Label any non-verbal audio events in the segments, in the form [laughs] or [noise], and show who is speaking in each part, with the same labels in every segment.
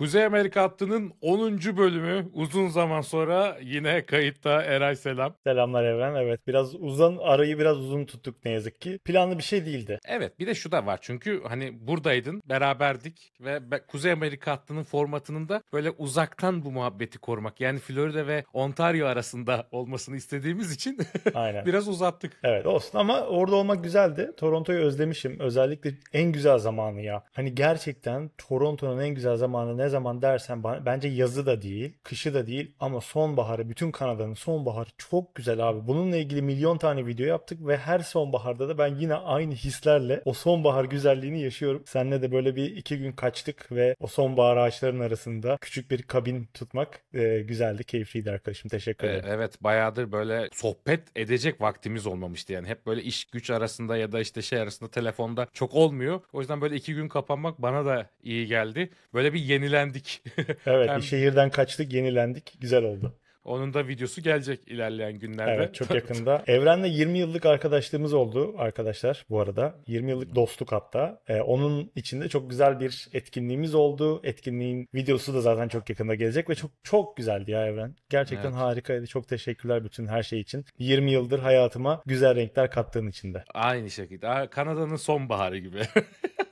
Speaker 1: Kuzey Amerika hattının 10. bölümü uzun zaman sonra yine kayıtta Eray
Speaker 2: selam. Selamlar Evren evet biraz uzun arayı biraz uzun tuttuk ne yazık ki. Planlı bir şey değildi.
Speaker 1: Evet bir de şu da var çünkü hani buradaydın beraberdik ve Kuzey Amerika hattının formatının da böyle uzaktan bu muhabbeti korumak yani Florida ve Ontario arasında olmasını istediğimiz için [laughs] Aynen. biraz uzattık. Evet olsun
Speaker 2: ama orada olmak güzeldi. Toronto'yu özlemişim özellikle en güzel zamanı ya. Hani gerçekten Toronto'nun en güzel zamanı ne zaman dersen bence yazı da değil, kışı da değil ama sonbaharı, bütün Kanada'nın sonbaharı çok güzel abi. Bununla ilgili milyon tane video yaptık ve her sonbaharda da ben yine aynı hislerle o sonbahar güzelliğini yaşıyorum. Senle de böyle bir iki gün kaçtık ve o sonbahar ağaçların arasında küçük bir kabin tutmak e, güzeldi, keyifliydi arkadaşım. Teşekkür e, ederim.
Speaker 1: E, evet, bayağıdır böyle sohbet edecek vaktimiz olmamıştı yani. Hep böyle iş güç arasında ya da işte şey arasında telefonda çok olmuyor. O yüzden böyle iki gün kapanmak bana da iyi geldi. Böyle bir yeni yenilendik. [laughs]
Speaker 2: evet, hem... şehirden kaçtık, yenilendik. Güzel oldu.
Speaker 1: Onun da videosu gelecek ilerleyen günlerde. Evet çok [laughs]
Speaker 2: yakında. Evren'le 20 yıllık arkadaşlığımız oldu arkadaşlar bu arada. 20 yıllık dostluk hatta. Ee, onun içinde çok güzel bir etkinliğimiz oldu. Etkinliğin videosu da zaten çok yakında gelecek ve çok çok güzeldi ya Evren. Gerçekten evet. harikaydı. Çok teşekkürler bütün her şey için. 20 yıldır hayatıma güzel renkler kattığın için de.
Speaker 1: Aynı şekilde. Kanada'nın sonbaharı gibi. [laughs]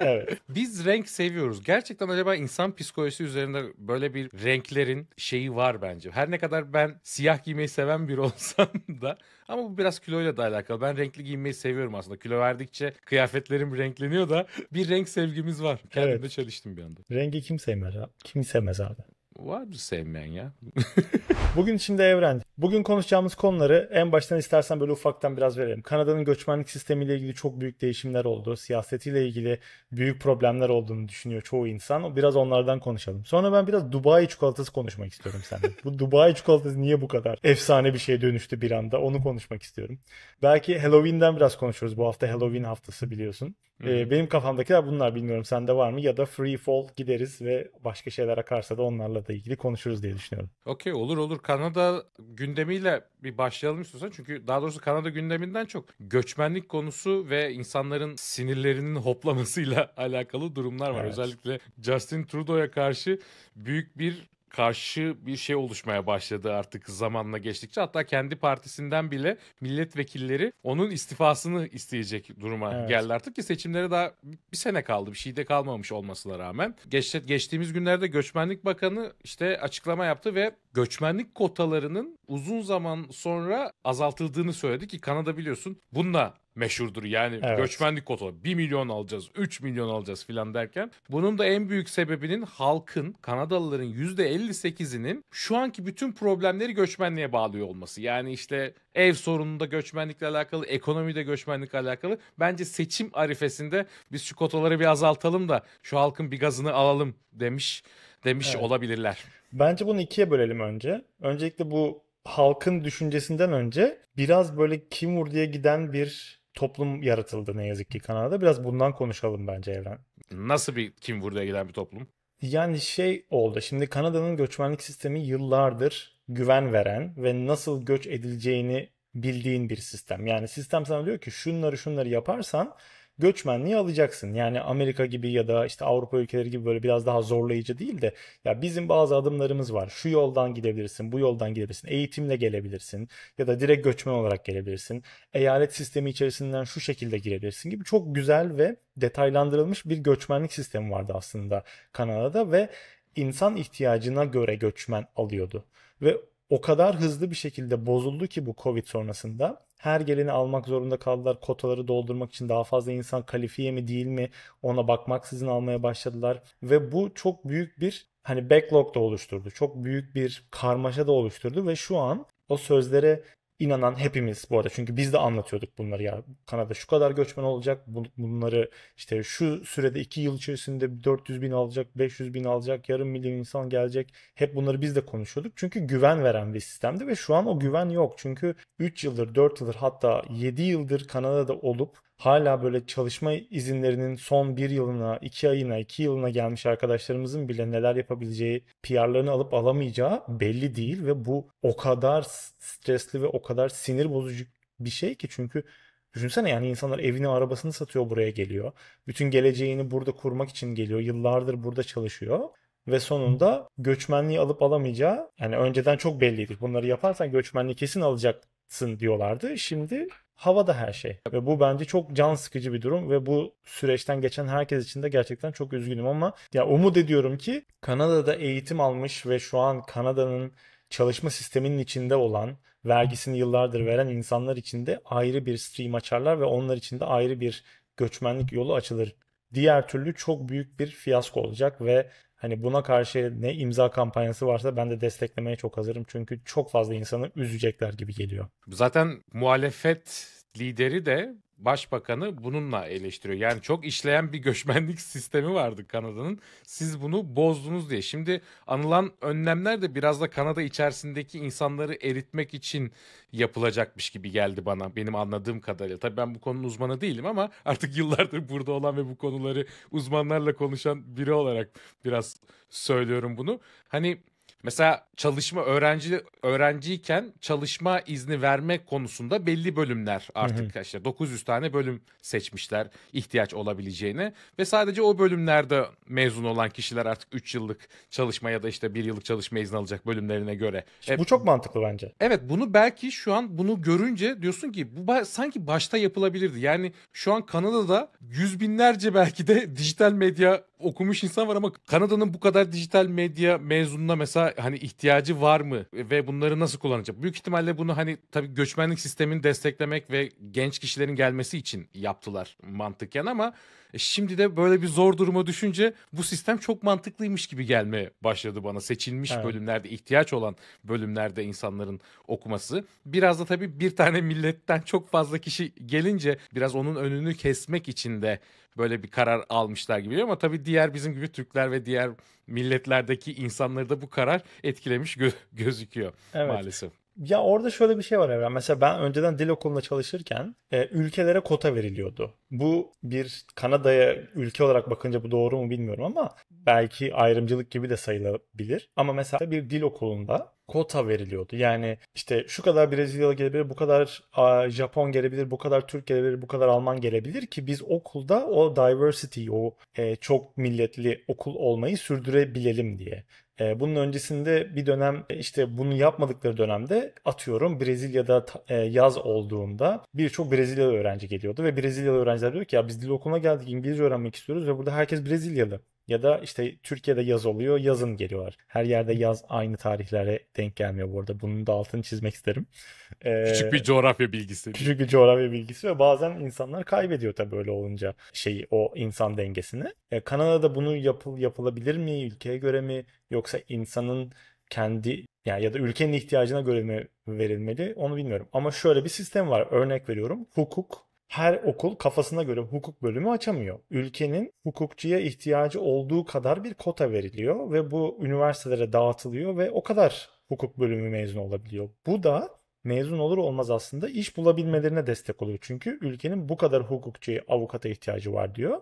Speaker 1: evet. Biz renk seviyoruz. Gerçekten acaba insan psikolojisi üzerinde böyle bir renklerin şeyi var bence. Her ne kadar ben ben siyah giymeyi seven biri [laughs] olsam da ama bu biraz kiloyla da alakalı. Ben renkli giymeyi seviyorum aslında. Kilo verdikçe kıyafetlerim renkleniyor da bir renk sevgimiz var. Kendimde evet. çalıştım bir anda.
Speaker 2: Rengi kim sevmez abi? Kim
Speaker 1: sevmez abi? Vardır sevmeyen ya. [laughs]
Speaker 2: Bugün içinde evren. Bugün konuşacağımız konuları en baştan istersen böyle ufaktan biraz verelim. Kanada'nın göçmenlik sistemiyle ilgili çok büyük değişimler oldu. Siyasetiyle ilgili büyük problemler olduğunu düşünüyor çoğu insan. Biraz onlardan konuşalım. Sonra ben biraz Dubai çikolatası konuşmak istiyorum senden. bu Dubai çikolatası niye bu kadar efsane bir şey dönüştü bir anda? Onu konuşmak istiyorum. Belki Halloween'den biraz konuşuruz. Bu hafta Halloween haftası biliyorsun. Ee, benim kafamdakiler bunlar bilmiyorum sende var mı? Ya da Free Fall gideriz ve başka şeyler akarsa da onlarla da da ilgili konuşuruz diye düşünüyorum.
Speaker 1: Okey olur olur. Kanada gündemiyle bir başlayalım istiyorsan. Çünkü daha doğrusu Kanada gündeminden çok göçmenlik konusu ve insanların sinirlerinin hoplamasıyla [laughs] alakalı durumlar var. Evet. Özellikle Justin Trudeau'ya karşı büyük bir karşı bir şey oluşmaya başladı artık zamanla geçtikçe. Hatta kendi partisinden bile milletvekilleri onun istifasını isteyecek duruma evet. geldi artık ki seçimlere daha bir sene kaldı. Bir şey de kalmamış olmasına rağmen. Geç, geçtiğimiz günlerde Göçmenlik Bakanı işte açıklama yaptı ve göçmenlik kotalarının uzun zaman sonra azaltıldığını söyledi ki Kanada biliyorsun bununla meşhurdur. Yani evet. göçmenlik kota 1 milyon alacağız, 3 milyon alacağız filan derken. Bunun da en büyük sebebinin halkın, Kanadalıların %58'inin şu anki bütün problemleri göçmenliğe bağlıyor olması. Yani işte ev sorununda göçmenlikle alakalı, ekonomide göçmenlikle alakalı. Bence seçim arifesinde biz şu kotaları bir azaltalım da şu halkın bir gazını alalım demiş demiş evet. olabilirler.
Speaker 2: Bence bunu ikiye bölelim önce. Öncelikle bu halkın düşüncesinden önce biraz böyle kim vur diye giden bir toplum yaratıldı ne yazık ki Kanada'da. Biraz bundan konuşalım bence Evren.
Speaker 1: Nasıl bir kim buraya giden bir toplum?
Speaker 2: Yani şey oldu. Şimdi Kanada'nın göçmenlik sistemi yıllardır güven veren ve nasıl göç edileceğini bildiğin bir sistem. Yani sistem sana diyor ki şunları şunları yaparsan göçmenliği alacaksın. Yani Amerika gibi ya da işte Avrupa ülkeleri gibi böyle biraz daha zorlayıcı değil de ya bizim bazı adımlarımız var. Şu yoldan gidebilirsin, bu yoldan gidebilirsin. Eğitimle gelebilirsin ya da direkt göçmen olarak gelebilirsin. Eyalet sistemi içerisinden şu şekilde girebilirsin gibi çok güzel ve detaylandırılmış bir göçmenlik sistemi vardı aslında Kanada'da ve insan ihtiyacına göre göçmen alıyordu. Ve o kadar hızlı bir şekilde bozuldu ki bu Covid sonrasında. Her geleni almak zorunda kaldılar. Kotaları doldurmak için daha fazla insan kalifiye mi değil mi ona bakmaksızın almaya başladılar. Ve bu çok büyük bir hani backlog da oluşturdu. Çok büyük bir karmaşa da oluşturdu ve şu an o sözlere inanan hepimiz bu arada çünkü biz de anlatıyorduk bunları ya Kanada şu kadar göçmen olacak bunları işte şu sürede 2 yıl içerisinde 400 bin alacak 500 bin alacak yarım milyon insan gelecek hep bunları biz de konuşuyorduk çünkü güven veren bir sistemdi ve şu an o güven yok çünkü 3 yıldır 4 yıldır hatta 7 yıldır Kanada'da olup hala böyle çalışma izinlerinin son bir yılına, iki ayına, iki yılına gelmiş arkadaşlarımızın bile neler yapabileceği, PR'larını alıp alamayacağı belli değil ve bu o kadar stresli ve o kadar sinir bozucu bir şey ki çünkü Düşünsene yani insanlar evini arabasını satıyor buraya geliyor. Bütün geleceğini burada kurmak için geliyor. Yıllardır burada çalışıyor. Ve sonunda göçmenliği alıp alamayacağı yani önceden çok belliydi. Bunları yaparsan göçmenliği kesin alacak artsın diyorlardı. Şimdi havada her şey. Ve bu bence çok can sıkıcı bir durum ve bu süreçten geçen herkes için de gerçekten çok üzgünüm ama ya umut ediyorum ki Kanada'da eğitim almış ve şu an Kanada'nın çalışma sisteminin içinde olan vergisini yıllardır veren insanlar için de ayrı bir stream açarlar ve onlar için de ayrı bir göçmenlik yolu açılır. Diğer türlü çok büyük bir fiyasko olacak ve Hani buna karşı ne imza kampanyası varsa ben de desteklemeye çok hazırım. Çünkü çok fazla insanı üzecekler gibi geliyor.
Speaker 1: Zaten muhalefet lideri de başbakanı bununla eleştiriyor. Yani çok işleyen bir göçmenlik [laughs] sistemi vardı Kanada'nın. Siz bunu bozdunuz diye. Şimdi anılan önlemler de biraz da Kanada içerisindeki insanları eritmek için yapılacakmış gibi geldi bana benim anladığım kadarıyla. Tabii ben bu konunun uzmanı değilim ama [laughs] artık yıllardır burada olan ve bu konuları uzmanlarla konuşan biri olarak biraz söylüyorum bunu. Hani Mesela çalışma öğrenci öğrenciyken çalışma izni verme konusunda belli bölümler artık hı hı. işte 900 tane bölüm seçmişler ihtiyaç olabileceğini ve sadece o bölümlerde mezun olan kişiler artık 3 yıllık çalışma ya da işte 1 yıllık çalışma izni alacak bölümlerine göre. E,
Speaker 2: bu çok mantıklı bence.
Speaker 1: Evet bunu belki şu an bunu görünce diyorsun ki bu sanki başta yapılabilirdi. Yani şu an Kanada'da yüz binlerce belki de dijital medya okumuş insan var ama Kanada'nın bu kadar dijital medya mezununa mesela hani ihtiyacı var mı ve bunları nasıl kullanacak? Büyük ihtimalle bunu hani tabii göçmenlik sistemini desteklemek ve genç kişilerin gelmesi için yaptılar mantıken ama e, şimdi de böyle bir zor duruma düşünce bu sistem çok mantıklıymış gibi gelmeye başladı bana. Seçilmiş evet. bölümlerde ihtiyaç olan bölümlerde insanların okuması. Biraz da tabii bir tane milletten çok fazla kişi gelince biraz onun önünü kesmek için de böyle bir karar almışlar gibi ama tabii diğer bizim gibi Türkler ve diğer milletlerdeki insanları da bu karar etkilemiş gö- [laughs] gözüküyor evet. maalesef.
Speaker 2: Ya orada şöyle bir şey var Evren. Mesela ben önceden dil okulunda çalışırken
Speaker 1: e, ülkelere kota veriliyordu. Bu bir
Speaker 2: Kanada'ya ülke olarak bakınca bu doğru mu bilmiyorum ama belki ayrımcılık gibi de sayılabilir. Ama mesela bir dil okulunda kota veriliyordu. Yani işte şu kadar Brezilyalı gelebilir, bu kadar Japon gelebilir, bu kadar Türk gelebilir, bu kadar Alman gelebilir ki biz okulda o diversity, o e, çok milletli okul olmayı sürdürebilelim diye. E, bunun öncesinde bir dönem e, işte bunu yapmadıkları dönemde atıyorum Brezilya'da yaz olduğunda birçok Brezilyalı öğrenci geliyordu ve Brezilyalı öğrenciler diyor ki ya biz dil okuluna geldik İngilizce öğrenmek istiyoruz ve burada herkes Brezilyalı. Ya da işte Türkiye'de yaz oluyor, yazın geliyorlar. Her yerde yaz aynı tarihlere denk gelmiyor bu arada. Bunun da altını çizmek isterim. Ee, küçük bir coğrafya bilgisi. Küçük bir coğrafya bilgisi ve bazen insanlar kaybediyor tabii böyle olunca şeyi o insan dengesini. Ee, Kanada'da bunu yapıl yapılabilir mi? Ülkeye göre mi? Yoksa insanın kendi yani ya da ülkenin ihtiyacına göre mi verilmeli onu bilmiyorum. Ama şöyle bir sistem var. Örnek veriyorum. Hukuk her okul kafasına göre hukuk bölümü açamıyor. Ülkenin hukukçuya ihtiyacı olduğu kadar bir kota veriliyor ve bu üniversitelere dağıtılıyor ve o kadar hukuk bölümü mezun olabiliyor. Bu da mezun olur olmaz aslında iş bulabilmelerine destek oluyor. Çünkü ülkenin bu kadar hukukçuya, avukata ihtiyacı var diyor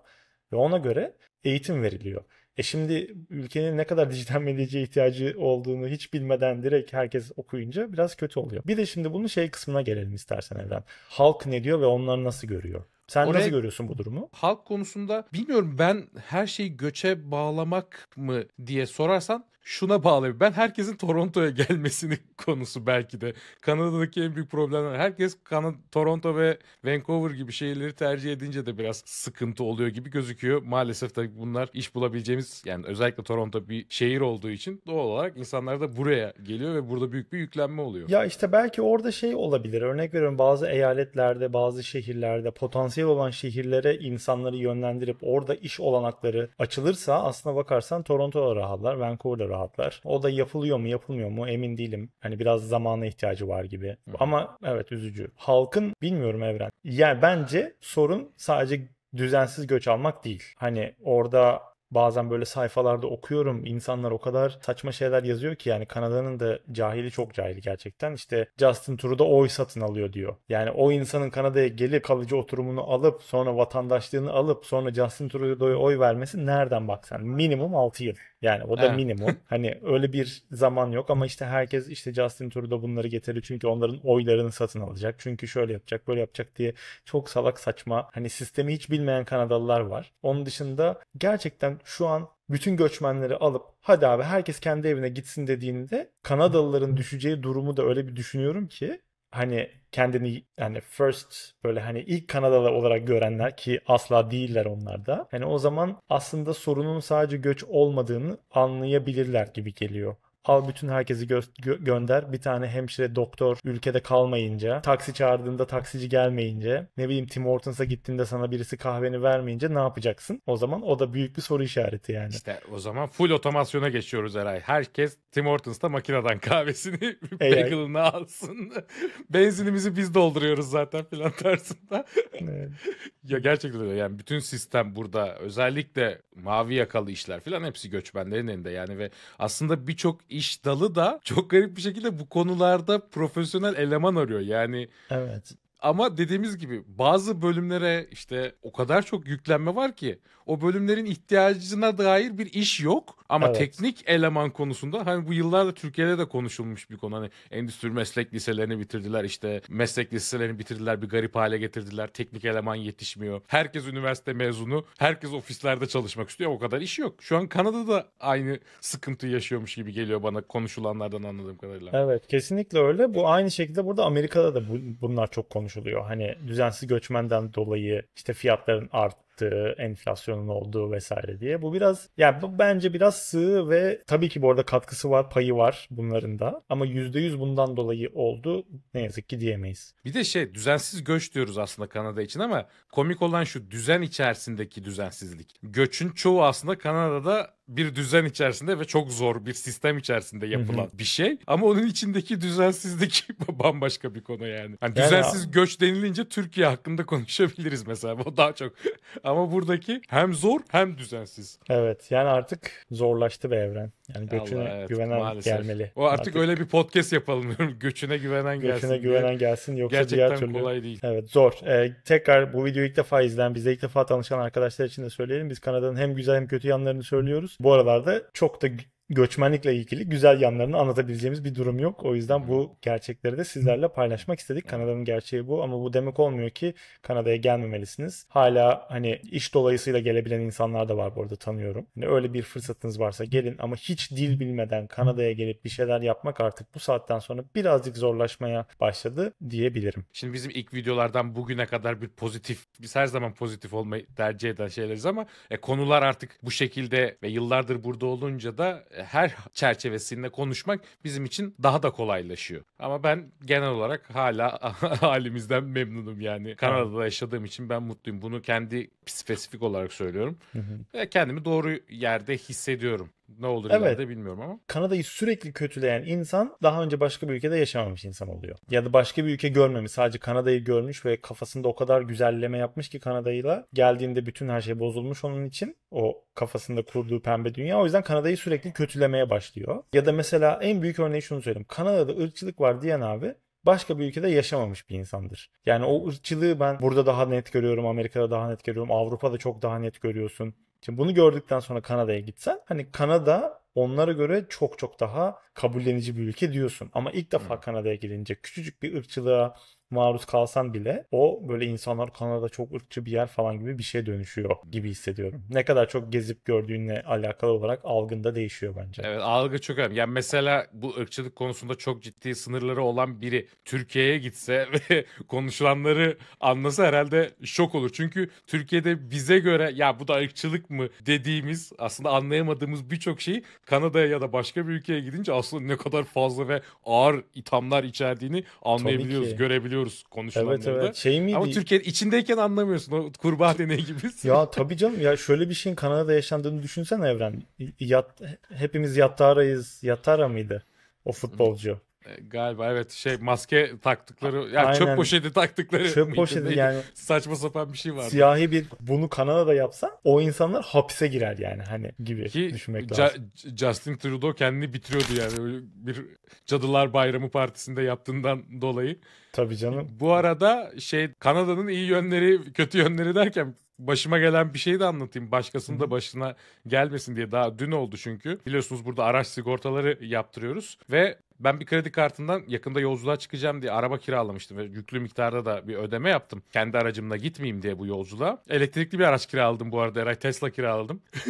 Speaker 2: ve ona göre eğitim veriliyor. E şimdi ülkenin ne kadar dijital medyacıya ihtiyacı olduğunu hiç bilmeden direkt herkes okuyunca biraz kötü oluyor. Bir de şimdi bunun şey kısmına gelelim istersen Evren. Halk ne diyor ve onlar nasıl görüyor? Sen Oraya, nasıl görüyorsun bu durumu?
Speaker 1: Halk konusunda bilmiyorum ben her şeyi göçe bağlamak mı diye sorarsan şuna bağlı. Ben herkesin Toronto'ya gelmesini [laughs] konusu belki de. Kanada'daki en büyük problemler. Herkes Kanada, Toronto ve Vancouver gibi şehirleri tercih edince de biraz sıkıntı oluyor gibi gözüküyor. Maalesef tabii bunlar iş bulabileceğimiz yani özellikle Toronto bir şehir olduğu için doğal olarak insanlar da buraya geliyor ve burada büyük bir yüklenme oluyor. Ya
Speaker 2: işte belki orada şey olabilir. Örnek veriyorum bazı eyaletlerde, bazı şehirlerde potansiyel olan şehirlere insanları yönlendirip orada iş olanakları açılırsa aslına bakarsan Toronto'da rahatlar, Vancouver'da rahatlar rahatlar. O da yapılıyor mu yapılmıyor mu emin değilim. Hani biraz zamana ihtiyacı var gibi. Hı. Ama evet üzücü. Halkın bilmiyorum Evren. Yani bence sorun sadece düzensiz göç almak değil. Hani orada bazen böyle sayfalarda okuyorum. İnsanlar o kadar saçma şeyler yazıyor ki yani Kanada'nın da cahili çok cahil gerçekten. İşte Justin Trudeau oy satın alıyor diyor. Yani o insanın Kanada'ya gelip kalıcı oturumunu alıp sonra vatandaşlığını alıp sonra Justin Trudeau'ya oy vermesi nereden baksan minimum 6 yıl. Yani o da evet. minimum. [laughs] hani öyle bir zaman yok ama işte herkes işte Justin Trudeau bunları getirir çünkü onların oylarını satın alacak. Çünkü şöyle yapacak, böyle yapacak diye çok salak saçma hani sistemi hiç bilmeyen Kanadalılar var. Onun dışında gerçekten şu an bütün göçmenleri alıp hadi abi herkes kendi evine gitsin dediğinde Kanadalıların düşeceği durumu da öyle bir düşünüyorum ki hani kendini yani first böyle hani ilk Kanadalı olarak görenler ki asla değiller onlar da. Hani o zaman aslında sorunun sadece göç olmadığını anlayabilirler gibi geliyor al bütün herkesi gö- gö- gönder. Bir tane hemşire doktor ülkede kalmayınca, taksi çağırdığında taksici gelmeyince, ne bileyim Tim Hortons'a gittiğinde sana birisi kahveni vermeyince ne yapacaksın? O zaman o da büyük bir soru işareti yani.
Speaker 1: İşte o zaman full otomasyona geçiyoruz Eray. Herkes Tim Hortons'ta makineden kahvesini [laughs] bagel'ını alsın. [laughs] Benzinimizi biz dolduruyoruz zaten filan tarzında. [laughs] Evet. ya gerçekten öyle yani bütün sistem burada özellikle mavi yakalı işler filan hepsi göçmenlerin elinde yani ve aslında birçok iş dalı da çok garip bir şekilde bu konularda profesyonel eleman arıyor. Yani evet. Ama dediğimiz gibi bazı bölümlere işte o kadar çok yüklenme var ki o bölümlerin ihtiyacına dair bir iş yok. Ama evet. teknik eleman konusunda hani bu yıllarda Türkiye'de de konuşulmuş bir konu. Hani endüstri meslek liselerini bitirdiler işte meslek liselerini bitirdiler bir garip hale getirdiler. Teknik eleman yetişmiyor. Herkes üniversite mezunu. Herkes ofislerde çalışmak istiyor. O kadar iş yok. Şu an Kanada'da aynı sıkıntı yaşıyormuş gibi geliyor bana konuşulanlardan anladığım kadarıyla.
Speaker 2: Evet kesinlikle öyle. Bu aynı şekilde burada Amerika'da da bu, bunlar çok konuşuluyor konuşuluyor. Hani düzensiz göçmenden dolayı işte fiyatların art, arttığı, enflasyonun olduğu vesaire diye. Bu biraz yani bu bence biraz sığ ve tabii ki bu arada katkısı var, payı var bunların da. Ama %100 bundan dolayı oldu. Ne yazık ki
Speaker 1: diyemeyiz. Bir de şey düzensiz göç diyoruz aslında Kanada için ama komik olan şu düzen içerisindeki düzensizlik. Göçün çoğu aslında Kanada'da bir düzen içerisinde ve çok zor bir sistem içerisinde yapılan bir şey. Ama onun içindeki düzensizlik [laughs] bambaşka bir konu yani. Hani düzensiz yani... göç denilince Türkiye hakkında konuşabiliriz mesela. O daha çok ama buradaki
Speaker 2: hem zor hem düzensiz. Evet yani artık zorlaştı be evren. Yani göçüne Allah, evet, güvenen maalesef. gelmeli. O artık, artık
Speaker 1: öyle bir podcast yapalım diyorum. [laughs] Göçüne güvenen göçüne gelsin. Göçüne güvenen gelsin yoksa Gerçekten diğer türlü. kolay değil.
Speaker 2: Evet zor. Ee, tekrar bu videoyu ilk defa izleyen, bizde ilk defa tanışan arkadaşlar için de söyleyelim. Biz Kanada'nın hem güzel hem kötü yanlarını söylüyoruz. Bu aralarda çok da göçmenlikle ilgili güzel yanlarını anlatabileceğimiz bir durum yok. O yüzden bu gerçekleri de sizlerle paylaşmak istedik. Kanada'nın gerçeği bu ama bu demek olmuyor ki Kanada'ya gelmemelisiniz. Hala hani iş dolayısıyla gelebilen insanlar da var bu arada tanıyorum. Yani öyle bir fırsatınız varsa gelin ama hiç dil bilmeden Kanada'ya gelip bir şeyler yapmak artık bu saatten sonra birazcık zorlaşmaya başladı diyebilirim. Şimdi bizim
Speaker 1: ilk videolardan bugüne kadar bir pozitif, biz her zaman pozitif olmayı tercih eden şeyleriz ama e, konular artık bu şekilde ve yıllardır burada olunca da e, her çerçevesinde konuşmak bizim için daha da kolaylaşıyor. Ama ben genel olarak hala [laughs] halimizden memnunum yani. Kanada'da yaşadığım için ben mutluyum. Bunu kendi spesifik olarak söylüyorum. Ve kendimi doğru yerde hissediyorum. Ne olur evet. ileride bilmiyorum ama.
Speaker 2: Kanada'yı sürekli kötüleyen insan daha önce başka bir ülkede yaşamamış insan oluyor. Ya da başka bir ülke görmemiş. Sadece Kanada'yı görmüş ve kafasında o kadar güzelleme yapmış ki Kanada'yla. Geldiğinde bütün her şey bozulmuş onun için. O kafasında kurduğu pembe dünya. O yüzden Kanada'yı sürekli kötülemeye başlıyor. Ya da mesela en büyük örneği şunu söyleyeyim. Kanada'da ırkçılık var diyen abi başka bir ülkede yaşamamış bir insandır. Yani o ırkçılığı ben burada daha net görüyorum, Amerika'da daha net görüyorum, Avrupa'da çok daha net görüyorsun. Şimdi bunu gördükten sonra Kanada'ya gitsen hani Kanada onlara göre çok çok daha kabullenici bir ülke diyorsun. Ama ilk defa hmm. Kanada'ya gidince küçücük bir ırkçılığa, maruz kalsan bile o böyle insanlar Kanada çok ırkçı bir yer falan gibi bir şey dönüşüyor gibi hissediyorum. Ne kadar çok gezip gördüğünle alakalı olarak algında değişiyor bence.
Speaker 1: Evet algı çok önemli. Yani mesela bu ırkçılık konusunda çok ciddi sınırları olan biri Türkiye'ye gitse [laughs] ve konuşulanları anlasa herhalde şok olur. Çünkü Türkiye'de bize göre ya bu da ırkçılık mı dediğimiz aslında anlayamadığımız birçok şeyi Kanada'ya ya da başka bir ülkeye gidince aslında ne kadar fazla ve ağır ithamlar içerdiğini anlayabiliyoruz, görebiliyoruz anlayabiliyoruz konuşulanları evet, evet. Şey miydi? Ama Türkiye içindeyken anlamıyorsun o kurbağa deneyi gibi. ya
Speaker 2: tabii canım ya şöyle bir şeyin Kanada'da yaşandığını düşünsen Evren. Yat, hepimiz yattarayız Yatara mıydı o futbolcu?
Speaker 1: E, galiba evet şey maske taktıkları ya yani çöp poşeti taktıkları çöp poşeti yani saçma sapan bir şey var. Siyahi
Speaker 2: bir bunu Kanada'da yapsa o insanlar hapse girer yani hani gibi Ki, düşünmek ca- lazım.
Speaker 1: Justin Trudeau kendini bitiriyordu yani bir Cadılar Bayramı Partisi'nde yaptığından dolayı. Tabii canım. Bu arada şey Kanada'nın iyi yönleri kötü yönleri derken başıma gelen bir şeyi de anlatayım. Başkasının da başına gelmesin diye. Daha dün oldu çünkü. Biliyorsunuz burada araç sigortaları yaptırıyoruz ve ben bir kredi kartından yakında yolculuğa çıkacağım diye araba kiralamıştım ve yüklü miktarda da bir ödeme yaptım. Kendi aracımla gitmeyeyim diye bu yolculuğa. Elektrikli bir araç kiraladım bu arada Eray. Tesla kiraladım. [laughs]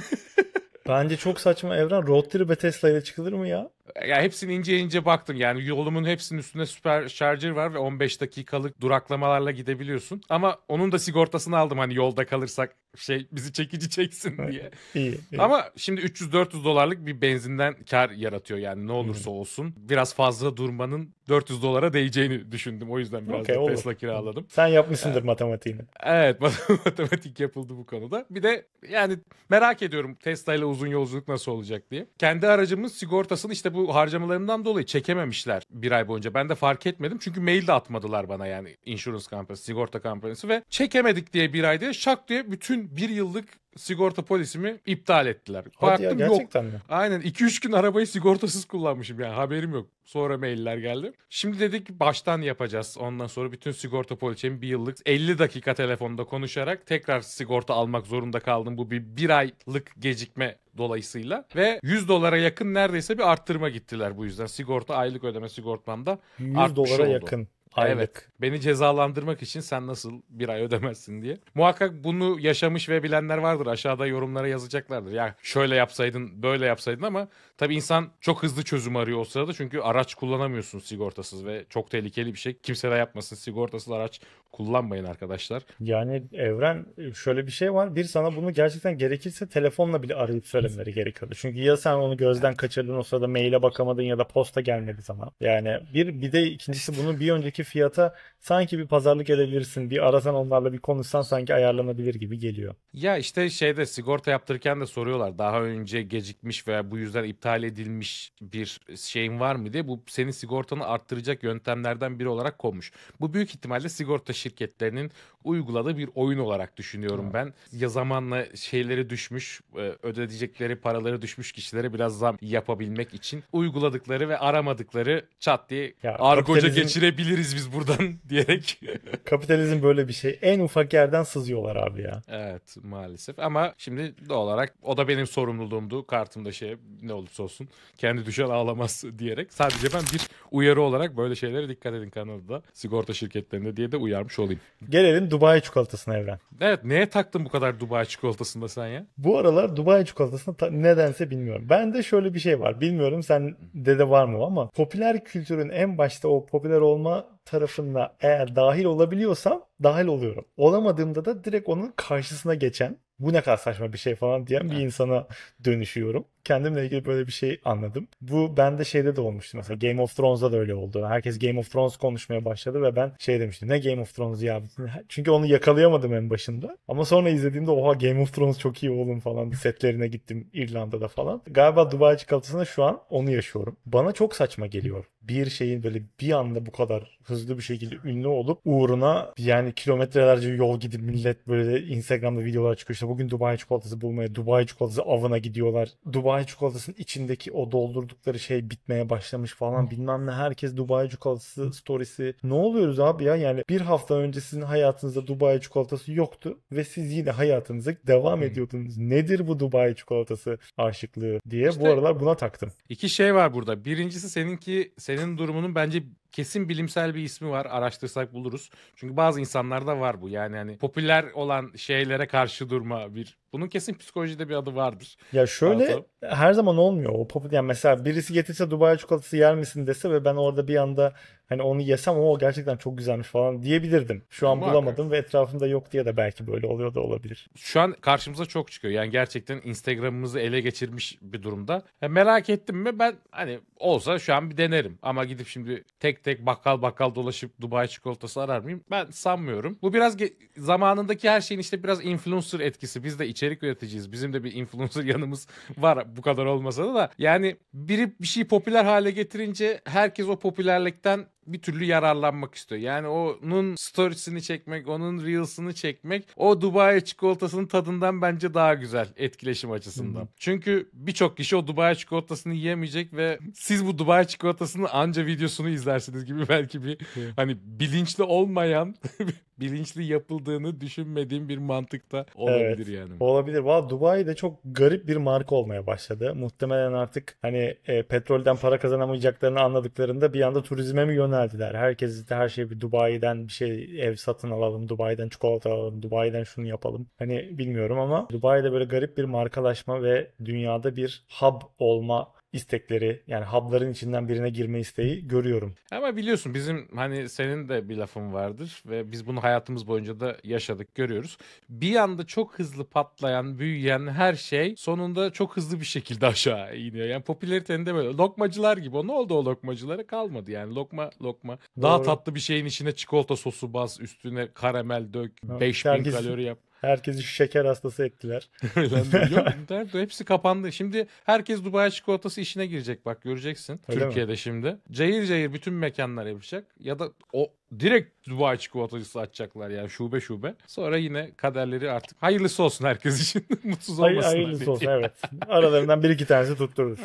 Speaker 2: Bence çok saçma Evren. Road trip'e Tesla ile çıkılır mı ya?
Speaker 1: Ya hepsini ince ince baktım yani yolumun hepsinin üstünde süper şarjır var ve 15 dakikalık duraklamalarla gidebiliyorsun. Ama onun da sigortasını aldım hani yolda kalırsak şey bizi çekici çeksin [laughs] diye. İyi. iyi, Ama şimdi 300-400 dolarlık bir benzinden kar yaratıyor yani ne olursa olsun. Biraz fazla durmanın 400 dolara değeceğini düşündüm. O yüzden biraz okay, Tesla olur. kiraladım.
Speaker 2: Sen yapmışsındır ee, matematiğini.
Speaker 1: Evet [laughs] matematik yapıldı bu konuda. Bir de yani merak ediyorum Tesla ile uzun yolculuk nasıl olacak diye. Kendi aracımın sigortasını işte bu harcamalarından dolayı çekememişler bir ay boyunca. Ben de fark etmedim çünkü mail de atmadılar bana yani insurance company, sigorta kampanyası ve çekemedik diye bir ayda şak diye bütün bir yıllık sigorta polisimi iptal ettiler. Hadi Baktım ya, gerçekten yok. Mi? Aynen 2-3 gün arabayı sigortasız kullanmışım yani haberim yok. Sonra mailler geldi. Şimdi dedik ki baştan yapacağız. Ondan sonra bütün sigorta poliçemi bir yıllık 50 dakika telefonda konuşarak tekrar sigorta almak zorunda kaldım. Bu bir, bir aylık gecikme dolayısıyla ve 100 dolara yakın neredeyse bir arttırma gittiler bu yüzden. Sigorta aylık ödeme sigortamda 100 dolara oldu. yakın. Aylık. Evet. Beni cezalandırmak için sen nasıl bir ay ödemezsin diye. Muhakkak bunu yaşamış ve bilenler vardır. Aşağıda yorumlara yazacaklardır. Ya şöyle yapsaydın, böyle yapsaydın ama tabii insan çok hızlı çözüm arıyor o sırada. Çünkü araç kullanamıyorsun sigortasız ve çok tehlikeli bir şey. Kimse de yapmasın sigortasız araç Kullanmayın arkadaşlar.
Speaker 2: Yani evren şöyle bir şey var. Bir sana bunu gerçekten gerekirse telefonla bile arayıp söylemeleri gerekiyordu. Çünkü ya sen onu gözden evet. kaçırdın o sırada maile bakamadın ya da posta gelmedi zaman. Yani bir bir de ikincisi bunu bir önceki fiyata sanki bir pazarlık edebilirsin. Bir arasan onlarla bir konuşsan sanki ayarlanabilir gibi geliyor.
Speaker 1: Ya işte şeyde sigorta yaptırırken de soruyorlar. Daha önce gecikmiş veya bu yüzden iptal edilmiş bir şeyin var mı diye. Bu senin sigortanı arttıracak yöntemlerden biri olarak konmuş. Bu büyük ihtimalle sigorta şey şirketlerinin uyguladığı bir oyun olarak düşünüyorum ben. Ya zamanla şeyleri düşmüş, e, ödeyecekleri paraları düşmüş kişilere biraz zam yapabilmek için uyguladıkları ve aramadıkları çat diye ya, argoca kapitalizm... geçirebiliriz biz buradan [laughs] diyerek.
Speaker 2: kapitalizm böyle bir şey. En ufak yerden sızıyorlar abi ya.
Speaker 1: Evet maalesef ama şimdi doğal olarak o da benim sorumluluğumdu. Kartımda şey ne olursa olsun kendi düşer ağlamaz [laughs] diyerek sadece ben bir uyarı olarak böyle şeylere dikkat edin kanalda sigorta şirketlerinde diye de uyarmış olayım. Gelelim Dubai çikolatasına Evren. Evet neye taktın bu kadar Dubai çikolatasında sen ya? Bu aralar
Speaker 2: Dubai çikolatasına ta- nedense bilmiyorum. Ben de şöyle bir şey var. Bilmiyorum sen dede var mı ama popüler kültürün en başta o popüler olma tarafında eğer dahil olabiliyorsam dahil oluyorum. Olamadığımda da direkt onun karşısına geçen bu ne kadar saçma bir şey falan diyen bir insana dönüşüyorum. Kendimle ilgili böyle bir şey anladım. Bu bende şeyde de olmuştu mesela Game of Thrones'da da öyle oldu. Herkes Game of Thrones konuşmaya başladı ve ben şey demiştim ne Game of Thrones ya. Çünkü onu yakalayamadım en başında. Ama sonra izlediğimde oha Game of Thrones çok iyi oğlum falan setlerine gittim İrlanda'da falan. Galiba Dubai çikolatasında şu an onu yaşıyorum. Bana çok saçma geliyor. Bir şeyin böyle bir anda bu kadar hızlı bir şekilde ünlü olup uğruna yani kilometrelerce yol gidip millet böyle Instagram'da videolar çıkıyor işte çikolatası. Bugün Dubai çikolatası bulmaya Dubai çikolatası avına gidiyorlar. Dubai çikolatasının içindeki o doldurdukları şey bitmeye başlamış falan bilmem ne. Herkes Dubai çikolatası storiesi. Ne oluyoruz abi ya? Yani bir hafta önce sizin hayatınızda Dubai çikolatası yoktu ve siz yine hayatınıza devam ediyordunuz. Nedir bu Dubai çikolatası aşıklığı diye işte bu aralar buna taktım.
Speaker 1: İki şey var burada. Birincisi seninki senin durumunun bence kesin bilimsel bir ismi var. Araştırsak buluruz. Çünkü bazı insanlarda var bu. Yani hani popüler olan şeylere karşı durma bir bunun kesin psikolojide bir adı vardır.
Speaker 2: Ya şöyle Anladım. her zaman olmuyor. O pop. yani mesela birisi getirse Dubai çikolatası yer misin dese ve ben orada bir anda hani onu yesem o gerçekten çok güzelmiş falan diyebilirdim. Şu an Muhakkak. bulamadım ve etrafımda yok diye de belki böyle oluyor da olabilir.
Speaker 1: Şu an karşımıza çok çıkıyor. Yani gerçekten Instagram'ımızı ele geçirmiş bir durumda. Ya merak ettim mi ben hani olsa şu an bir denerim. Ama gidip şimdi tek tek bakkal bakkal dolaşıp Dubai çikolatası arar mıyım? Ben sanmıyorum. Bu biraz zamanındaki her şeyin işte biraz influencer etkisi. Biz de içe içerik üreticiyiz. Bizim de bir influencer yanımız var bu kadar olmasa da. Yani biri bir şeyi popüler hale getirince herkes o popülerlikten bir türlü yararlanmak istiyor. Yani onun storiesini çekmek, onun reels'ını çekmek o Dubai çikolatasının tadından bence daha güzel etkileşim açısından. hı Çünkü birçok kişi o Dubai çikolatasını yiyemeyecek ve siz bu Dubai çikolatasını anca videosunu izlersiniz gibi belki bir Hı. hani bilinçli olmayan [laughs] bilinçli yapıldığını düşünmediğim bir mantıkta olabilir evet, yani.
Speaker 2: Olabilir. Valla Dubai de çok garip bir marka olmaya başladı. Muhtemelen artık hani e, petrolden para kazanamayacaklarını anladıklarında bir anda turizme mi yöneldiler? Herkes de her şeyi bir Dubai'den bir şey ev satın alalım, Dubai'den çikolata alalım, Dubai'den şunu yapalım. Hani bilmiyorum ama Dubai'de böyle garip bir markalaşma ve dünyada bir hub olma istekleri yani hub'ların içinden birine girme isteği görüyorum.
Speaker 1: Ama biliyorsun bizim hani senin de bir lafın vardır ve biz bunu hayatımız boyunca da yaşadık görüyoruz. Bir anda çok hızlı patlayan, büyüyen her şey sonunda çok hızlı bir şekilde [laughs] aşağı iniyor. Yani popülaritenin de böyle lokmacılar gibi. O ne oldu o lokmacılara kalmadı yani lokma lokma. Doğru. Daha tatlı bir şeyin içine çikolata sosu bas, üstüne karamel dök, 5000 kalori yap. Herkesi şeker hastası ettiler. [laughs] Yok, [laughs] internet hepsi kapandı. Şimdi herkes Dubai çikolatası işine girecek bak göreceksin. Öyle Türkiye'de mi? şimdi. Cayır cayır bütün mekanlar yapacak. Ya da o direkt Dubai çikolatacısı açacaklar yani şube şube. Sonra yine kaderleri artık hayırlısı olsun herkes için. [laughs] Mutsuz Hayır, olmasın. Hayırlısı hani. olsun evet. Aralarından bir iki
Speaker 2: tanesi tutturur.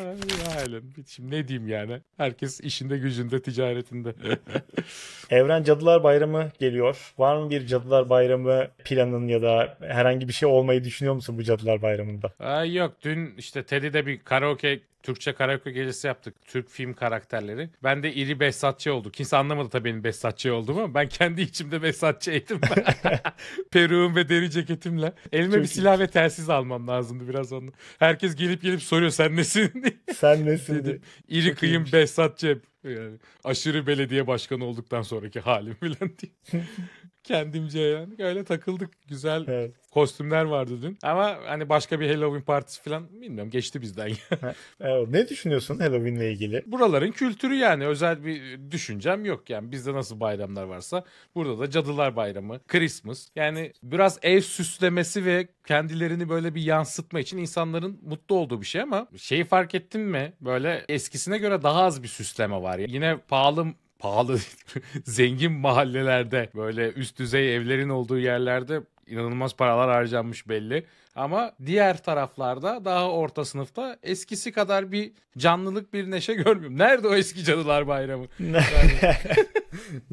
Speaker 1: Aynen. Şimdi ne diyeyim yani. Herkes işinde gücünde ticaretinde. [laughs] Evren Cadılar
Speaker 2: Bayramı geliyor. Var mı bir Cadılar Bayramı planın ya da herhangi bir şey olmayı düşünüyor musun bu Cadılar Bayramı'nda?
Speaker 1: Aa, yok dün işte Teddy'de bir karaoke Türkçe karaoke gecesi yaptık. Türk film karakterleri. Ben de iri besatçı olduk. Kimse anlamadı tabii benim besatçı olduğumu ama ben kendi içimde besatçıydım. [laughs] Peruğum ve deri ceketimle. Elime Çok bir silah ve telsiz almam lazımdı biraz onu. Herkes gelip gelip soruyor sen nesin diye. [laughs] Sen nesin diye. İri Çok kıyım besatçı. Yani aşırı belediye başkanı olduktan sonraki halim falan diye. [laughs] Kendimce yani. Öyle takıldık. Güzel evet. kostümler vardı dün. Ama hani başka bir Halloween partisi falan bilmiyorum. Geçti bizden. [laughs] E, ne düşünüyorsun Halloween'le ilgili? Buraların kültürü yani. Özel bir düşüncem yok yani. Bizde nasıl bayramlar varsa burada da Cadılar Bayramı, Christmas. Yani biraz ev süslemesi ve kendilerini böyle bir yansıtma için insanların mutlu olduğu bir şey ama şeyi fark ettin mi? Böyle eskisine göre daha az bir süsleme var. Yine pahalı pahalı [laughs] zengin mahallelerde böyle üst düzey evlerin olduğu yerlerde inanılmaz paralar harcanmış belli. Ama diğer taraflarda daha orta sınıfta eskisi kadar bir canlılık bir neşe görmüyorum. Nerede o eski cadılar bayramı? [laughs] yani...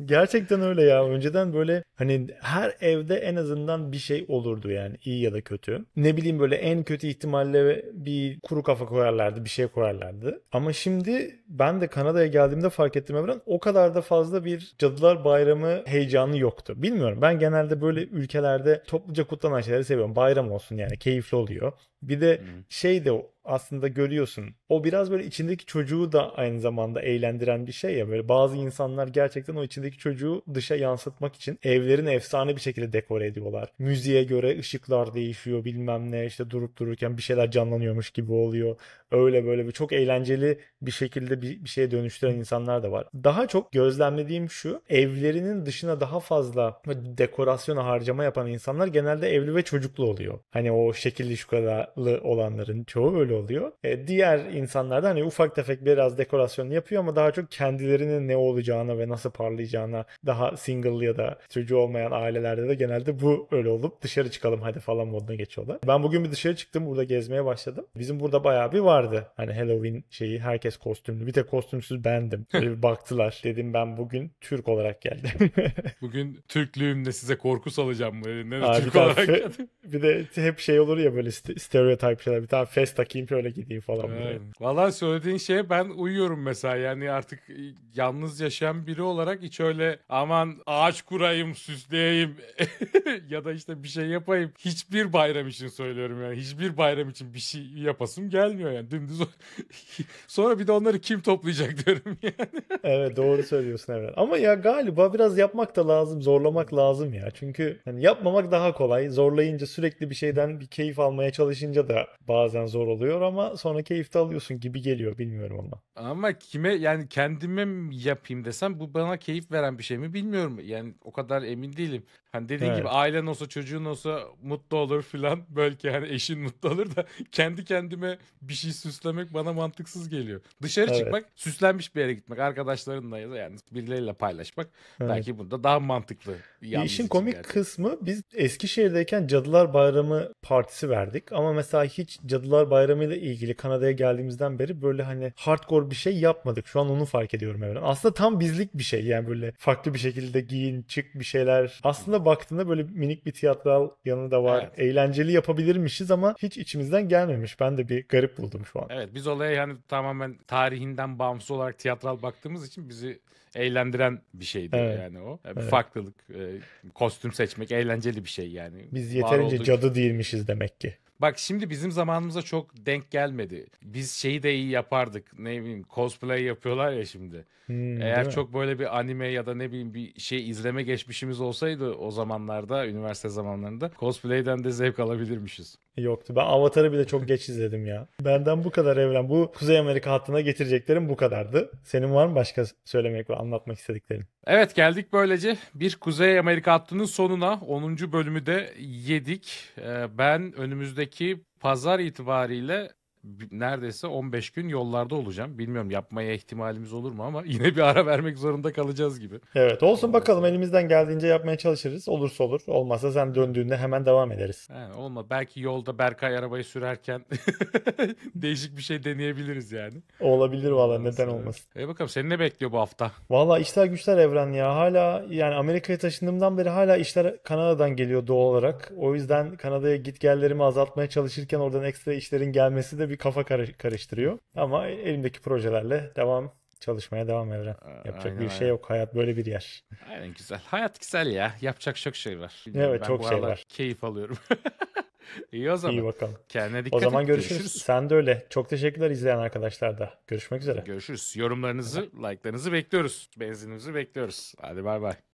Speaker 2: Gerçekten öyle ya. Önceden böyle hani her evde en azından bir şey olurdu yani iyi ya da kötü. Ne bileyim böyle en kötü ihtimalle bir kuru kafa koyarlardı, bir şey koyarlardı. Ama şimdi ben de Kanada'ya geldiğimde fark ettim Evren o kadar da fazla bir Cadılar Bayramı heyecanı yoktu. Bilmiyorum ben genelde böyle ülkelerde topluca kutlanan şeyleri seviyorum. Bayram olsun yani keyifli oluyor. Bir de şey de aslında görüyorsun. O biraz böyle içindeki çocuğu da aynı zamanda eğlendiren bir şey ya. Böyle bazı insanlar gerçekten o içindeki çocuğu dışa yansıtmak için evlerin efsane bir şekilde dekore ediyorlar. Müziğe göre ışıklar değişiyor bilmem ne işte durup dururken bir şeyler canlanıyormuş gibi oluyor. Öyle böyle bir çok eğlenceli bir şekilde bir, bir şeye dönüştüren insanlar da var. Daha çok gözlemlediğim şu evlerinin dışına daha fazla dekorasyona harcama yapan insanlar genelde evli ve çocuklu oluyor. Hani o şekilli şukalalı olanların çoğu öyle oluyor. E, diğer insanlar da hani ufak tefek biraz dekorasyon yapıyor ama daha çok kendilerinin ne olacağına ve nasıl parlayacağına daha single ya da çocuğu olmayan ailelerde de genelde bu öyle olup dışarı çıkalım hadi falan moduna geçiyorlar. Ben bugün bir dışarı çıktım burada gezmeye başladım. Bizim burada bayağı bir vardı. Hani Halloween şeyi herkes kostümlü. Bir tek kostümsüz bendim. Böyle [laughs] bir baktılar. Dedim ben bugün Türk olarak geldim. [laughs]
Speaker 1: bugün Türklüğümle size korku salacağım Ne Türk olarak geldim.
Speaker 2: Bir de hep şey olur ya böyle stereotip şeyler. Bir tane fes yatayım şöyle gideyim falan. Evet.
Speaker 1: Valla söylediğin şey ben uyuyorum mesela yani artık yalnız yaşayan biri olarak hiç öyle aman ağaç kurayım süsleyeyim [laughs] ya da işte bir şey yapayım. Hiçbir bayram için söylüyorum yani hiçbir bayram için bir şey yapasım gelmiyor yani dümdüz. [laughs] Sonra bir de onları kim toplayacak [laughs] diyorum yani.
Speaker 2: evet doğru söylüyorsun Evren. Ama ya galiba biraz yapmak da lazım zorlamak lazım ya. Çünkü hani yapmamak daha kolay. Zorlayınca sürekli bir şeyden bir keyif almaya çalışınca da bazen zor oluyor oluyor ama sonra keyif de alıyorsun gibi geliyor bilmiyorum ama.
Speaker 1: Ama kime yani kendime yapayım desem bu bana keyif veren bir şey mi bilmiyorum. Yani o kadar emin değilim. Hani dediğin Evet. gibi ailen olsa çocuğun olsa mutlu olur filan. [laughs] Belki hani eşin mutlu olur da kendi kendime bir şey süslemek bana mantıksız geliyor. Dışarı Evet. çıkmak, süslenmiş bir yere gitmek, arkadaşlarınla ya da yani birileriyle paylaşmak Evet. belki bunda daha mantıklı yalnız İşin
Speaker 2: komik gerçekten. kısmı biz Eskişehir'deyken Cadılar Bayramı partisi verdik ama mesela hiç Cadılar Bayramı ile ilgili Kanada'ya geldiğimizden beri böyle hani hardcore bir şey yapmadık. Şu an onu fark ediyorum evren. Aslında tam bizlik bir şey yani böyle farklı bir şekilde giyin, çık bir şeyler. Aslında aslında baktığında böyle minik bir tiyatral yanı da var. Evet. Eğlenceli yapabilirmişiz ama hiç içimizden gelmemiş. Ben de bir garip buldum şu an.
Speaker 1: Evet biz olaya yani tamamen tarihinden bağımsız olarak tiyatral baktığımız için bizi eğlendiren bir şeydi evet. yani o. Bir evet. farklılık, e, kostüm seçmek eğlenceli bir şey yani. Biz yeterince olduğu... cadı
Speaker 2: değilmişiz demek ki.
Speaker 1: Bak şimdi bizim zamanımıza çok denk gelmedi. Biz şeyi de iyi yapardık. Ne bileyim cosplay yapıyorlar ya şimdi. Hmm, Eğer çok böyle bir anime ya da ne bileyim bir şey izleme geçmişimiz olsaydı o zamanlarda, üniversite zamanlarında cosplay'den de zevk alabilirmişiz. Yoktu. Ben Avatar'ı
Speaker 2: bile çok geç izledim ya. Benden bu kadar evren. Bu Kuzey Amerika hattına getireceklerim bu kadardı. Senin var mı başka söylemek ve anlatmak istediklerin?
Speaker 1: Evet geldik böylece bir Kuzey Amerika hattının sonuna 10. bölümü de yedik. Ee, ben önümüzdeki önümüzdeki pazar itibariyle neredeyse 15 gün yollarda olacağım. Bilmiyorum yapmaya ihtimalimiz olur mu ama [laughs] yine bir ara vermek zorunda kalacağız gibi.
Speaker 2: Evet olsun bakalım elimizden geldiğince yapmaya çalışırız. Olursa olur. Olmazsa sen döndüğünde hemen devam ederiz.
Speaker 1: He, olma belki yolda Berkay arabayı sürerken [laughs] değişik bir şey deneyebiliriz yani.
Speaker 2: Olabilir valla neden olmasın.
Speaker 1: E bakalım seni ne bekliyor bu hafta?
Speaker 2: Valla işler güçler Evren ya. Hala yani Amerika'ya taşındığımdan beri hala işler Kanada'dan geliyor doğal olarak. O yüzden Kanada'ya git gellerimi azaltmaya çalışırken oradan ekstra işlerin gelmesi de bir kafa karıştırıyor. Ama elimdeki projelerle devam çalışmaya devam edeceğim ee, Yapacak aynen, bir aynen. şey yok. Hayat böyle bir yer.
Speaker 1: Aynen güzel. Hayat güzel ya. Yapacak çok şey var. Bilmiyorum, evet ben çok şey var. Keyif alıyorum. [laughs] İyi o zaman. İyi bakalım. Kendine dikkat O zaman Görüşürüz. görüşürüz.
Speaker 2: Sen de öyle. Çok teşekkürler izleyen arkadaşlar da. Görüşmek üzere.
Speaker 1: Görüşürüz. Yorumlarınızı, like'larınızı bekliyoruz. Benzinimizi bekliyoruz. Hadi bay bay.